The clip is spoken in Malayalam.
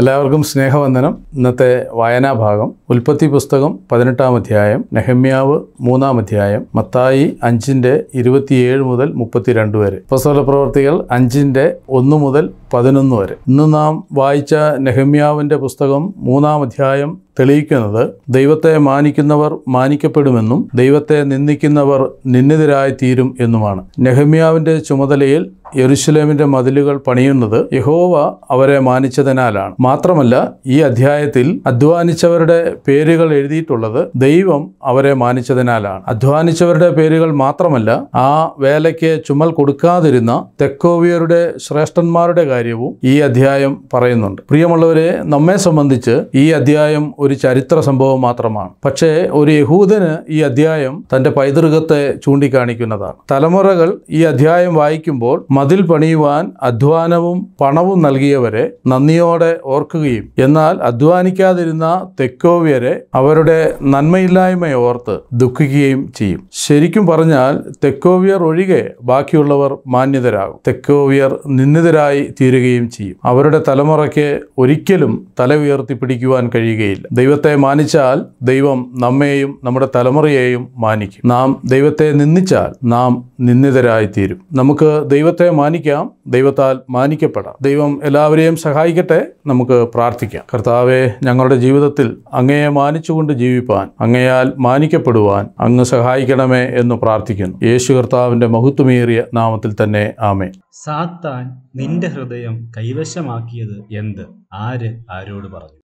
എല്ലാവർക്കും സ്നേഹവന്ദനം ഇന്നത്തെ ഭാഗം ഉൽപ്പത്തി പുസ്തകം പതിനെട്ടാം അധ്യായം നെഹമ്യാവ് മൂന്നാം അധ്യായം മത്തായി അഞ്ചിൻ്റെ ഇരുപത്തിയേഴ് മുതൽ മുപ്പത്തിരണ്ട് വരെ പുസ്തക പ്രവർത്തികൾ അഞ്ചിൻ്റെ ഒന്ന് മുതൽ പതിനൊന്ന് വരെ ഇന്ന് നാം വായിച്ച നെഹമ്യാവിൻ്റെ പുസ്തകം മൂന്നാം അധ്യായം തെളിയിക്കുന്നത് ദൈവത്തെ മാനിക്കുന്നവർ മാനിക്കപ്പെടുമെന്നും ദൈവത്തെ നിന്ദിക്കുന്നവർ നിന്ദിതരായി തീരും എന്നുമാണ് നെഹമ്യാവിൻ്റെ ചുമതലയിൽ യെരുശലേമിൻ്റെ മതിലുകൾ പണിയുന്നത് യഹോവ അവരെ മാനിച്ചതിനാലാണ് മാത്രമല്ല ഈ അധ്യായത്തിൽ അധ്വാനിച്ചവരുടെ പേരുകൾ എഴുതിയിട്ടുള്ളത് ദൈവം അവരെ മാനിച്ചതിനാലാണ് അധ്വാനിച്ചവരുടെ പേരുകൾ മാത്രമല്ല ആ വേലയ്ക്ക് ചുമൽ കൊടുക്കാതിരുന്ന തെക്കോവിയരുടെ ശ്രേഷ്ഠന്മാരുടെ കാര്യവും ഈ അധ്യായം പറയുന്നുണ്ട് പ്രിയമുള്ളവരെ നമ്മെ സംബന്ധിച്ച് ഈ അധ്യായം ഒരു ചരിത്ര സംഭവം മാത്രമാണ് പക്ഷേ ഒരു യഹൂദന് ഈ അധ്യായം തൻ്റെ പൈതൃകത്തെ ചൂണ്ടിക്കാണിക്കുന്നതാണ് തലമുറകൾ ഈ അധ്യായം വായിക്കുമ്പോൾ മതിൽ പണിയുവാൻ അധ്വാനവും പണവും നൽകിയവരെ നന്ദിയോടെ ഓർക്കുകയും എന്നാൽ അധ്വാനിക്കാതിരുന്ന തെക്കോവ്യരെ അവരുടെ നന്മയില്ലായ്മയെ ഓർത്ത് ദുഃഖിക്കുകയും ചെയ്യും ശരിക്കും പറഞ്ഞാൽ തെക്കോവ്യർ ഒഴികെ ബാക്കിയുള്ളവർ മാന്യതരാകും തെക്കോവ്യർ നിന്ദിതരായി തീരുകയും ചെയ്യും അവരുടെ തലമുറയ്ക്ക് ഒരിക്കലും തല ഉയർത്തിപ്പിടിക്കുവാൻ കഴിയുകയില്ല ദൈവത്തെ മാനിച്ചാൽ ദൈവം നമ്മെയും നമ്മുടെ തലമുറയെയും മാനിക്കും നാം ദൈവത്തെ നിന്ദിച്ചാൽ നാം തീരും നമുക്ക് ദൈവത്തെ മാനിക്കാം ദൈവത്താൽ മാനിക്കപ്പെടാം ദൈവം എല്ലാവരെയും സഹായിക്കട്ടെ നമുക്ക് പ്രാർത്ഥിക്കാം കർത്താവെ ഞങ്ങളുടെ ജീവിതത്തിൽ അങ്ങയെ മാനിച്ചുകൊണ്ട് ജീവിപ്പാൻ അങ്ങയാൽ മാനിക്കപ്പെടുവാൻ അങ്ങ് സഹായിക്കണമേ എന്ന് പ്രാർത്ഥിക്കുന്നു യേശു കർത്താവിന്റെ മഹത്വമേറിയ നാമത്തിൽ തന്നെ ആമേ സാത്താൻ നിന്റെ ഹൃദയം കൈവശമാക്കിയത് എന്ത് ആര് ആരോട് പറഞ്ഞു